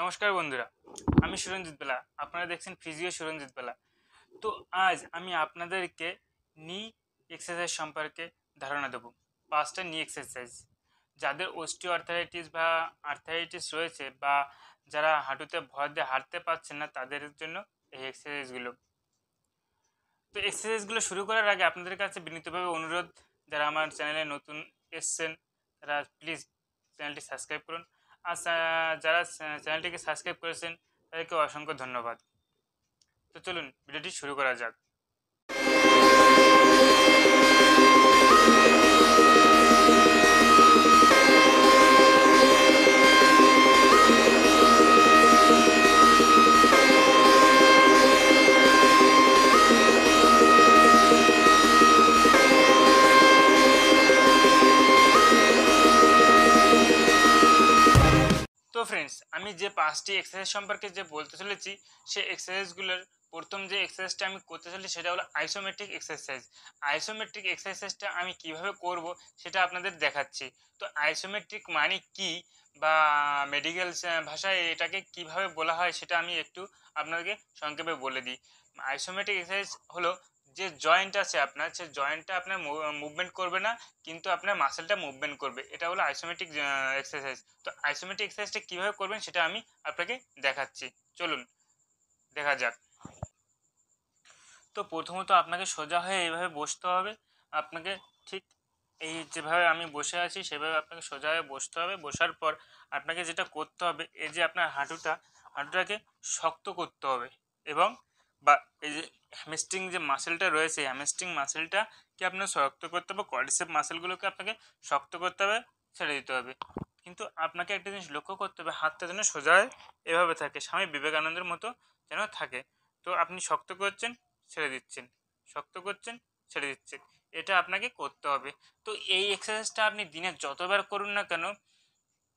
নমস্কার বন্ধুরা আমি সুরঞ্জিত বেলা আপনারা দেখছেন ফিজিও সুরঞ্জিত বেলা তো আজ আমি আপনাদেরকে নি এক্সারসাইজ সম্পর্কে ধারণা দেবো পাঁচটা নি এক্সারসাইজ যাদের ওস্টিও আর্থারাইটিস বা আর্থারাইটিস রয়েছে বা যারা হাঁটুতে ভয় দিয়ে হাঁটতে পারছেন না তাদের জন্য এই এক্সারসাইজগুলো তো এক্সারসাইজগুলো শুরু করার আগে আপনাদের কাছে বিনীতভাবে অনুরোধ যারা আমার চ্যানেলে নতুন এসছেন তারা প্লিজ চ্যানেলটি সাবস্ক্রাইব করুন আর যারা চ্যানেলটিকে সাবস্ক্রাইব করেছেন তাদেরকে অসংখ্য ধন্যবাদ তো চলুন ভিডিওটি শুরু করা যাক ফ্রেন্ডস আমি যে পাঁচটি এক্সারসাইজ সম্পর্কে যে বলতে চলেছি সেই এক্সারসাইজগুলোর প্রথম যে এক্সারসাইজটা আমি করতে চলি সেটা হলো আইসোমেট্রিক এক্সারসাইজ আইসোমেট্রিক এক্সারসাইজটা আমি কিভাবে করব সেটা আপনাদের দেখাচ্ছি তো আইসোমেট্রিক মানে কি বা মেডিকেল ভাষায় এটাকে কিভাবে বলা হয় সেটা আমি একটু আপনাদেরকে সংক্ষেপে বলে দিই আইসোমেট্রিক এক্সারসাইজ হলো যে জয়েন্ট আছে আপনার সে জয়েন্টটা আপনার মুভমেন্ট করবে না কিন্তু আপনার মাসেলটা মুভমেন্ট করবে এটা হলো আইসোমেটিক এক্সারসাইজ তো আইসোমেটিক এক্সারসাইজটা কীভাবে করবেন সেটা আমি আপনাকে দেখাচ্ছি চলুন দেখা যাক তো প্রথমত আপনাকে সোজা হয়ে এইভাবে বসতে হবে আপনাকে ঠিক এই যেভাবে আমি বসে আছি সেভাবে আপনাকে সোজা হয়ে বসতে হবে বসার পর আপনাকে যেটা করতে হবে এই যে আপনার হাঁটুটা হাঁটুটাকে শক্ত করতে হবে এবং বা এই যে হ্যামিস্টিং যে মাসেলটা রয়েছে হ্যামিস্টিং মাসেলটাকে আপনার শক্ত করতে হবে কর্ডিসেপ মাসেলগুলোকে আপনাকে শক্ত করতে হবে ছেড়ে দিতে হবে কিন্তু আপনাকে একটা জিনিস লক্ষ্য করতে হবে হাতটা যেন সোজা এভাবে থাকে স্বামী বিবেকানন্দের মতো যেন থাকে তো আপনি শক্ত করছেন ছেড়ে দিচ্ছেন শক্ত করছেন ছেড়ে দিচ্ছেন এটা আপনাকে করতে হবে তো এই এক্সারসাইজটা আপনি দিনে যতবার করুন না কেন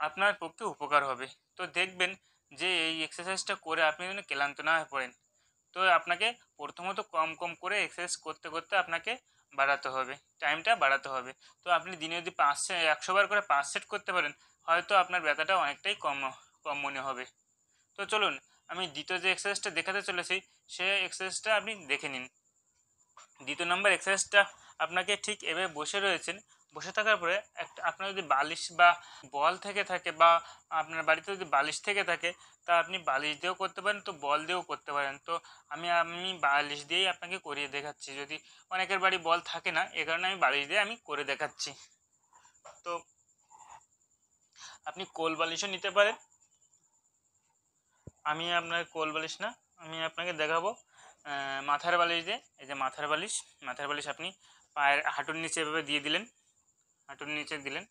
আপনার পক্ষে উপকার হবে তো দেখবেন যে এই এক্সারসাইজটা করে আপনি যেন ক্লান্ত না হয়ে পড়েন তো আপনাকে প্রথমত কম কম করে এক্সারসাইজ করতে করতে আপনাকে বাড়াতে হবে টাইমটা বাড়াতে হবে তো আপনি দিনে যদি পাঁচ একশো বার করে পাঁচ সেট করতে পারেন হয়তো আপনার ব্যথাটা অনেকটাই কম কম মনে হবে তো চলুন আমি দ্বিতীয় যে এক্সারসাইজটা দেখাতে চলেছি সে এক্সারসাইজটা আপনি দেখে নিন দ্বিতীয় নম্বর এক্সারসাইজটা আপনাকে ঠিক এভাবে বসে রয়েছেন বসে থাকার পরে একটা আপনার যদি বালিশ বা বল থেকে থাকে বা আপনার বাড়িতে যদি বালিশ থেকে থাকে তা আপনি বালিশ দিয়েও করতে পারেন তো বল দিয়েও করতে পারেন তো আমি আমি বালিশ দিয়েই আপনাকে করিয়ে দেখাচ্ছি যদি অনেকের বাড়ি বল থাকে না এ কারণে আমি বালিশ দিয়ে আমি করে দেখাচ্ছি তো আপনি কোল বালিশও নিতে পারেন আমি আপনার কোল বালিশ না আমি আপনাকে দেখাবো মাথার বালিশ দিয়ে এই যে মাথার বালিশ মাথার বালিশ আপনি পায়ের হাঁটুর নিচে এভাবে দিয়ে দিলেন হাঁটুর নিচে দিলেন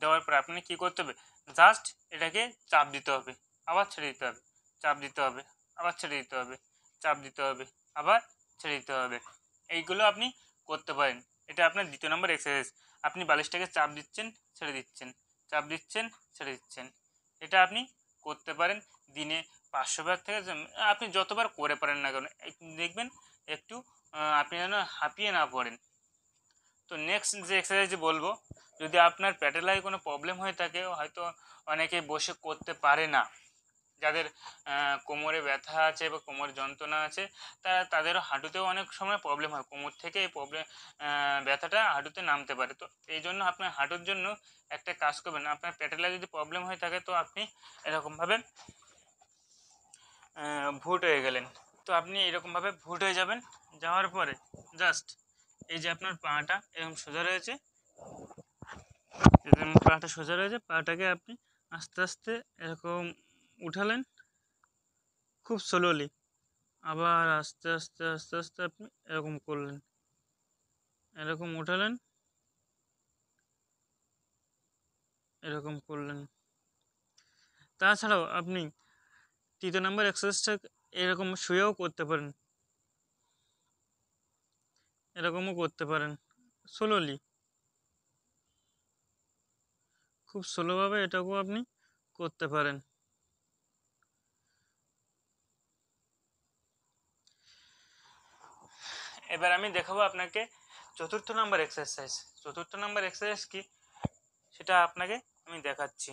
দেওয়ার পর আপনি কি করতে হবে জাস্ট এটাকে চাপ দিতে হবে আবার ছেড়ে দিতে হবে চাপ দিতে হবে আবার ছেড়ে দিতে হবে চাপ দিতে হবে আবার ছেড়ে দিতে হবে এইগুলো আপনি করতে পারেন এটা আপনার দ্বিতীয় নম্বর এক্সারসাইজ আপনি বালিশটাকে চাপ দিচ্ছেন ছেড়ে দিচ্ছেন চাপ দিচ্ছেন ছেড়ে দিচ্ছেন এটা আপনি করতে পারেন দিনে পাঁচশোবার থেকে আপনি যতবার করে পারেন না কেন দেখবেন একটু আপনি যেন হাঁপিয়ে না পড়েন তো নেক্সট যে এক্সারসাইজ বলবো যদি আপনার প্যাটেলায় কোনো প্রবলেম হয়ে থাকে হয়তো অনেকে বসে করতে পারে না যাদের কোমরে ব্যথা আছে বা কোমর যন্ত্রণা আছে তারা তাদেরও হাঁটুতেও অনেক সময় প্রবলেম হয় কোমর থেকে এই প্রবলেম ব্যথাটা হাঁটুতে নামতে পারে তো এই জন্য আপনার হাঁটুর জন্য একটা কাজ করবেন আপনার প্যাটেলা যদি প্রবলেম হয়ে থাকে তো আপনি এরকমভাবে ভুট হয়ে গেলেন তো আপনি এরকমভাবে ভুট হয়ে যাবেন যাওয়ার পরে জাস্ট এই যে আপনার পাটা এরকম সোজা রয়েছে এরকম পাটা সোজা রয়েছে পাটাকে আপনি আস্তে আস্তে এরকম উঠালেন খুব স্লোলি আবার আস্তে আস্তে আস্তে আস্তে আপনি এরকম করলেন এরকম উঠালেন এরকম করলেন তাছাড়াও আপনি তৃতীয় নাম্বার এক্সারসাইজটা এরকম শুয়েও করতে পারেন এরকমও করতে পারেন স্লোলি খুব স্লোভাবে এটাকেও আপনি করতে পারেন এবার আমি দেখাবো আপনাকে চতুর্থ নাম্বার এক্সারসাইজ চতুর্থ নাম্বার এক্সারসাইজ কি সেটা আপনাকে আমি দেখাচ্ছি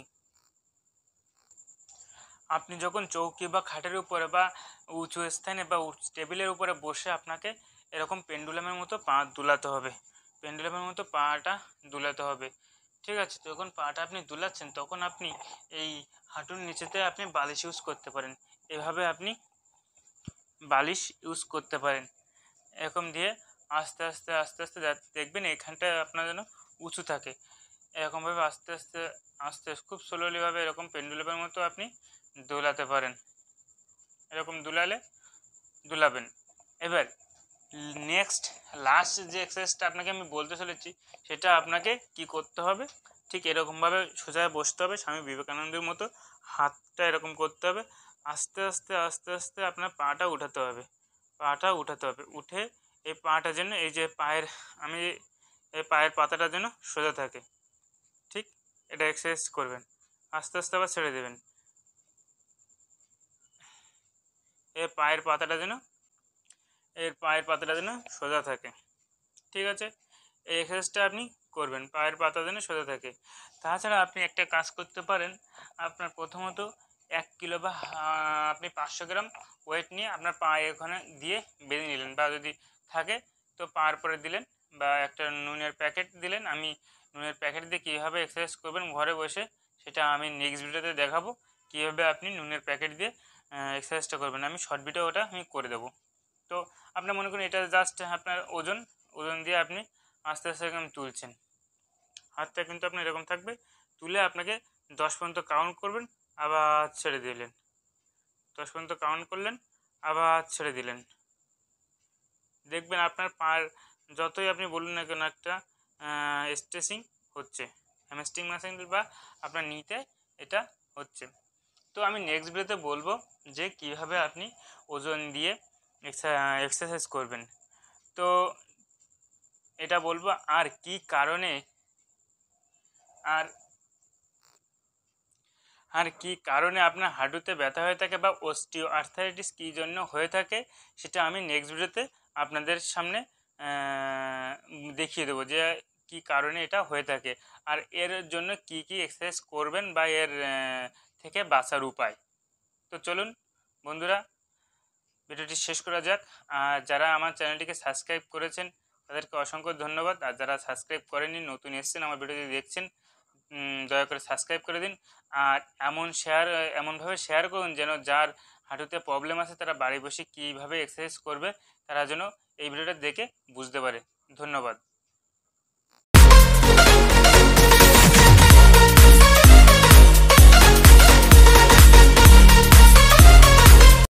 আপনি যখন চৌকি বা খাটের উপরে বা উঁচু স্থানে বা টেবিলের উপরে বসে আপনাকে এরকম পেন্ডুলামের মতো পা দুলাতে হবে পেন্ডুলামের মতো পাটা দুলাতে হবে ঠিক আছে যখন পাটা আপনি দুলাচ্ছেন তখন আপনি এই হাঁটুর নিচেতে আপনি বালিশ ইউজ করতে পারেন এভাবে আপনি বালিশ ইউজ করতে পারেন এরকম দিয়ে আস্তে আস্তে আস্তে আস্তে দেখবেন এখানটা আপনার যেন উঁচু থাকে এরকমভাবে আস্তে আস্তে আস্তে খুব স্লোলিভাবে এরকম পেন্ডুলামের মতো আপনি দোলাতে পারেন এরকম দুলালে দুলাবেন এবার নেক্সট লাস্ট যে এক্সারসাইজটা আপনাকে আমি বলতে চলেছি সেটা আপনাকে কি করতে হবে ঠিক এরকমভাবে সোজায় বসতে হবে স্বামী বিবেকানন্দের মতো হাতটা এরকম করতে হবে আস্তে আস্তে আস্তে আস্তে আপনার পাটা উঠাতে হবে পাটা উঠাতে হবে উঠে এই পাটা যেন এই যে পায়ের আমি এই পায়ের পাতাটা যেন সোজা থাকে ঠিক এটা এক্সারসাইজ করবেন আস্তে আস্তে আবার ছেড়ে দেবেন এই পায়ের পাতাটা যেন এর পায়ের পাতাটা যেন সোজা থাকে ঠিক আছে এই এক্সারসাইজটা আপনি করবেন পায়ের পাতা যেন সোজা থাকে তাছাড়া আপনি একটা কাজ করতে পারেন আপনার প্রথমত এক কিলো বা আপনি পাঁচশো গ্রাম ওয়েট নিয়ে আপনার পায়ে ওখানে দিয়ে বেঁধে নিলেন বা যদি থাকে তো পার পরে দিলেন বা একটা নুনের প্যাকেট দিলেন আমি নুনের প্যাকেট দিয়ে কীভাবে এক্সারসাইজ করবেন ঘরে বসে সেটা আমি নেক্সট ভিডিওতে দেখাবো কীভাবে আপনি নুনের প্যাকেট দিয়ে এক্সারসাইজটা করবেন আমি শর্ট ভিডিও ওটা আমি করে দেবো তো আপনার মনে করুন এটা জাস্ট আপনার ওজন ওজন দিয়ে আপনি আস্তে আস্তে এরকম তুলছেন হাতটা কিন্তু আপনার এরকম থাকবে তুলে আপনাকে দশ পর্যন্ত কাউন্ট করবেন আবার ছেড়ে দিলেন দশ পর্যন্ত কাউন্ট করলেন আবার ছেড়ে দিলেন দেখবেন আপনার পার যতই আপনি বলুন না কেন একটা স্ট্রেসিং হচ্ছে হ্যামস্ট্রিং মাসিং বা আপনার নিতে এটা হচ্ছে তো আমি নেক্সট ভিডিওতে বলবো যে কিভাবে আপনি ওজন দিয়ে এক্সারসাইজ করবেন তো এটা বলবো আর কি কারণে আর আর কি কারণে আপনার হাঁটুতে ব্যথা হয়ে থাকে বা অস্টিও আর্থারাইটিস কী জন্য হয়ে থাকে সেটা আমি নেক্সট ভিডিওতে আপনাদের সামনে দেখিয়ে দেবো যে কি কারণে এটা হয়ে থাকে আর এর জন্য কি কি এক্সারসাইজ করবেন বা এর থেকে বাঁচার উপায় তো চলুন বন্ধুরা ভিডিওটি শেষ করা যাক আর যারা আমার চ্যানেলটিকে সাবস্ক্রাইব করেছেন তাদেরকে অসংখ্য ধন্যবাদ আর যারা সাবস্ক্রাইব করেনি নতুন এসছেন আমার ভিডিওটি দেখছেন দয়া করে সাবস্ক্রাইব করে দিন আর এমন শেয়ার এমনভাবে শেয়ার করুন যেন যার হাঁটুতে প্রবলেম আছে তারা বাড়ি বসে কীভাবে এক্সারসাইজ করবে তারা যেন এই ভিডিওটা দেখে বুঝতে পারে ধন্যবাদ